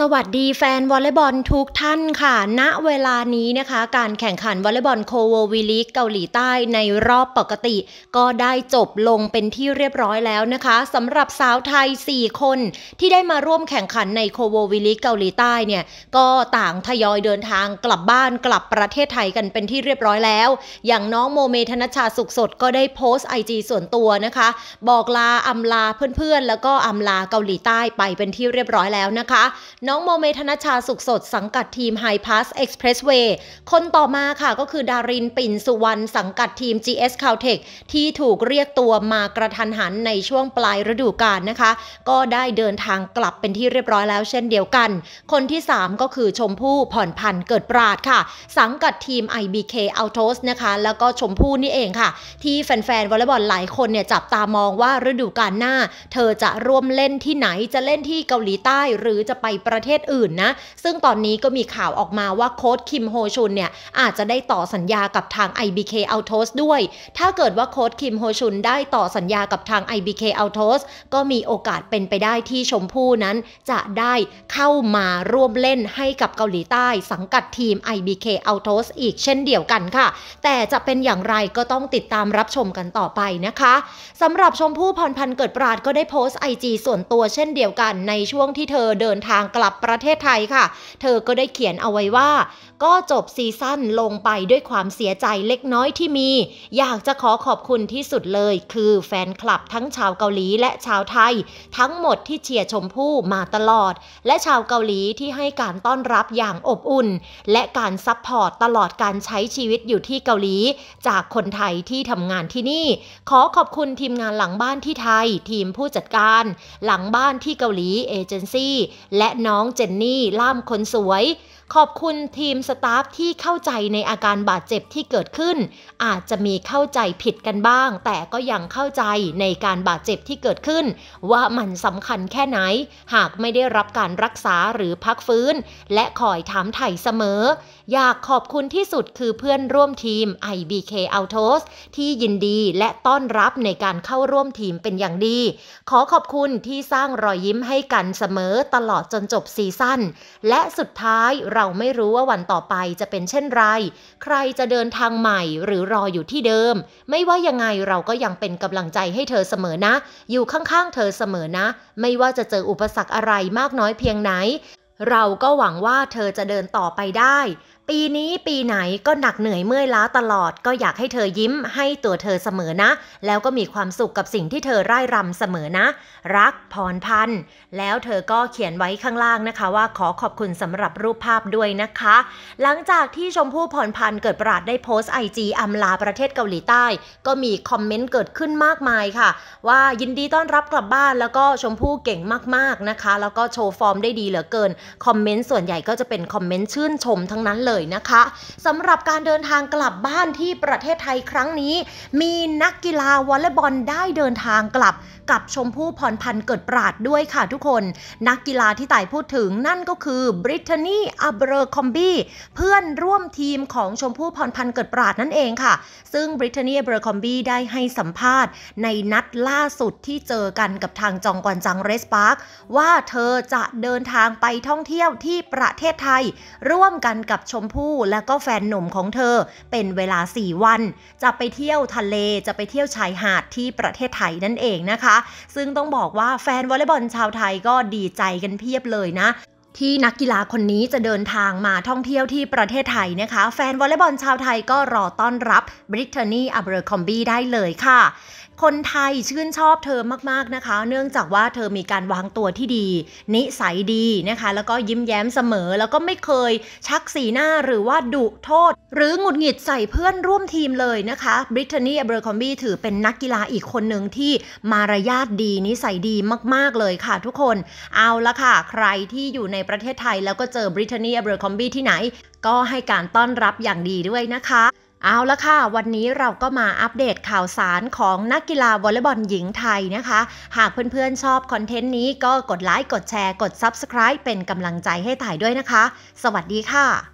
สวัสดีแฟนวอลเลย์บอลทุกท่านค่ะ ณ เวลานี้นะคะ การแข่งขันวอลเลย์บอลโคววีลีกเกาหลีใต้ในรอบปกติก็ได้จบลงเป็นที่เรียบร้อยแล้วนะคะสำหรับสาวไทย 4 คน ที่ได้มาร่วมแข่งขันในโคววีลีกเกาหลีใต้เนี่ยก็ต่างทยอยเดินทางกลับบ้านกลับประเทศไทยกันเป็นที่เรียบร้อยแล้วอย่างน้องโมเมธนชาสุขสด ก็ได้โพสต์ไอจส่วนตัวนะคะ บอกลาอำลาเพื่อนๆแล้วก็อำลาเกาหลีใต้ไปเป็นที่เรียบร้อยแล้วนะคะน้องโมเมธนชาสุขสด สังกัดทีม High Pass Expressway คนต่อมาค่ะก็คือดารินปิ่นสุวรรณ สังกัดทีม GS Caltech ที่ถูกเรียกตัวมากระทันหันในช่วงปลายฤดูกาลนะคะ ก็ได้เดินทางกลับเป็นที่เรียบร้อยแล้วเช่นเดียวกัน คนที่ 3 ก็คือชมพู่ผ่อนพันเกิดปราดค่ะ สังกัดทีม IBK Autos นะคะแล้วก็ชมพู่นี่เองค่ะ ที่แฟนๆวอลเลย์บอลหลายคนเนี่ยจับตามองว่าฤดูกาลหน้า เธอจะร่วมเล่นที่ไหนจะเล่นที่เกาหลีใต้หรือจะไปประประเทศอื่นนะซึ่งตอนนี้ก็มีข่าวออกมาว่าโค้ดคิมโฮชุนเนี่ยอาจจะได้ต่อสัญญากับทาง IBK Autos ด้วย ถ้าเกิดว่าโค้ดคิมโฮชุนได้ต่อสัญญากับทาง IBK Autos ก็มีโอกาสเป็นไปได้ที่ชมพู่นั้น จะได้เข้ามาร่วมเล่นให้กับเกาหลีใต้สังกัดทีม IBK Autos อีกเช่นเดียวกันค่ะ แต่จะเป็นอย่างไรก็ต้องติดตามรับชมกันต่อไปนะคะสำหรับชมพู่พรพันธ์เกิดปราดก็ได้โพสต์ IG ส่วนตัวเช่นเดียวกันในช่วงที่เธอเดินทางกลับับประเทศไทยค่ะ เธอก็ได้เขียนเอาไว้ว่า ก็จบซีซั่นลงไปด้วยความเสียใจเล็กน้อยที่มี อยากจะขอขอบคุณที่สุดเลย คือแฟนคลับทั้งชาวเกาหลีและชาวไทย ทั้งหมดที่เชียร์ชมพู่มาตลอด และชาวเกาหลีที่ให้การต้อนรับอย่างอบอุ่น และการซัพพอร์ตตลอดการใช้ชีวิตอยู่ที่เกาหลี จากคนไทยที่ทำงานที่นี่ ขอขอบคุณทีมงานหลังบ้านที่ไทย ทีมผู้จัดการ หลังบ้านที่เกาหลีเอเจนซี่และนน้องเจนนี่ล่ามคนสวย ขอบคุณทีมสตาฟที่เข้าใจในอาการบาดเจ็บที่เกิดขึ้น อาจจะมีเข้าใจผิดกันบ้างแต่ก็ยังเข้าใจในการบาดเจ็บที่เกิดขึ้น ว่ามันสำคัญแค่ไหน หากไม่ได้รับการรักษาหรือพักฟื้น และคอยถามไถ่เสมอ อยากขอบคุณที่สุดคือเพื่อนร่วมทีม IBK Autos ที่ยินดีและต้อนรับในการเข้าร่วมทีมเป็นอย่างดี ขอขอบคุณที่สร้างรอยยิ้มให้กันเสมอตลอดจนจบบซีซั่นและสุดท้ายเราไม่รู้ว่าวันต่อไปจะเป็นเช่นไร ใครจะเดินทางใหม่หรือรออยู่ที่เดิม ไม่ว่ายังไงเราก็ยังเป็นกำลังใจให้เธอเสมอนะ อยู่ข้างๆเธอเสมอนะ ไม่ว่าจะเจออุปสรรคอะไรมากน้อยเพียงไหน เราก็หวังว่าเธอจะเดินต่อไปได้ปีนี้ปีไหนก็หนักเหนื่อยเมื่อยล้าตลอด ก็อยากให้เธอยิ้มให้ตัวเธอเสมอนะ แล้วก็มีความสุขกับสิ่งที่เธอร่ายรำเสมอนะ รักพรพันธ์แล้วเธอก็เขียนไว้ข้างล่างนะคะ ว่าขอขอบคุณสำหรับรูปภาพด้วยนะคะหลังจากที่ชมพู่พรพันธ์เกิดประหลาดได้โพสต์ไอจีอำลาประเทศเกาหลีใต้ ก็มีคอมเมนต์เกิดขึ้นมากมายค่ะ ว่ายินดีต้อนรับกลับบ้านแล้วก็ชมพู่เก่งมากๆนะคะ แล้วก็โชว์ฟอร์มได้ดีเหลือเกินคอมเมนต์ส่วนใหญ่ก็จะเป็นคอมเมนต์ชื่นชมทั้งนั้นเลยยนะคะสำหรับการเดินทางกลับบ้านที่ประเทศไทยครั้งนี้ มีนักกีฬาวอลเลย์บอลได้เดินทางกลับ กับชมพู่พรพันธ์เกิดปราดด้วยค่ะ ทุกคน นักกีฬาที่ต่ายพูดถึงนั่นก็คือบริทนีอับเบอร์คอมบี้เพื่อนร่วมทีมของชมพู่พรพันธ์เกิดปราดนั่นเองค่ะซึ่งบริทนีอับเบอร์คอมบี้ได้ให้สัมภาษณ์ ในนัดล่าสุดที่เจอกันกับทางจองกวนจังเรสปาร์คว่าเธอจะเดินทางไปท่องเที่ยวที่ประเทศไทย ร่วมกันกับชมมพู่และก็แฟนหนุ่มของเธอเป็นเวลา 4 วัน จะไปเที่ยวทะเลจะไปเที่ยวชายหาดที่ประเทศไทยนั่นเองนะคะซึ่งต้องบอกว่าแฟนวอลเลย์บอลชาวไทยก็ดีใจกันเพียบเลยนะที่นักกีฬาคนนี้จะเดินทางมาท่องเที่ยวที่ประเทศไทยนะคะ แฟนวอลเลย์บอลชาวไทยก็รอต้อนรับบริทเทนีอับเบอร์คอมบี้ได้เลยค่ะคนไทยชื่นชอบเธอมากๆนะคะ เนื่องจากว่าเธอมีการวางตัวที่ดี นิสัยดีนะคะ แล้วก็ยิ้มแย้มเสมอแล้วก็ไม่เคยชักสีหน้าหรือว่าดุโทษ หรือหงุดหงิดใส่เพื่อนร่วมทีมเลยนะคะบริทนีเบอร์คอมบี้ถือเป็นนักกีฬาอีกคนหนึ่งที่มารยาทดีนิสัยดีมากๆเลยค่ะทุกคน เอาละค่ะใครที่อยู่ในประเทศไทยแล้วก็เจอบริทนีเบอร์คอมบี้ที่ไหน ก็ให้การต้อนรับอย่างดีด้วยนะคะเอาละค่ะ วันนี้เราก็มาอัปเดตข่าวสารของนักกีฬาวอลเลย์บอลหญิงไทยนะคะ หากเพื่อนๆชอบคอนเทนต์นี้ก็กดไลค์กดแชร์กด Subscribe เป็นกำลังใจให้ถ่ายด้วยนะคะ สวัสดีค่ะ